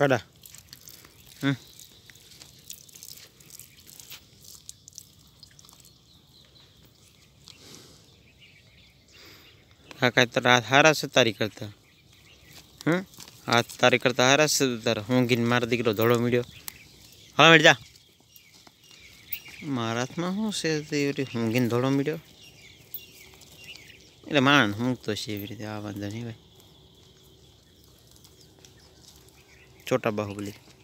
Cadê? Hum? हाँ कहते तो रात हरा से तारी करता हाँ तारी करता हरा से मार दिख लो धोड़ो मिलो हाँ मिल जा महारात्मा हूँ से तो हूँ धोड़ो मिलो इले हूँ तो शिविर आवाज नहीं भाई छोटा बाहुबली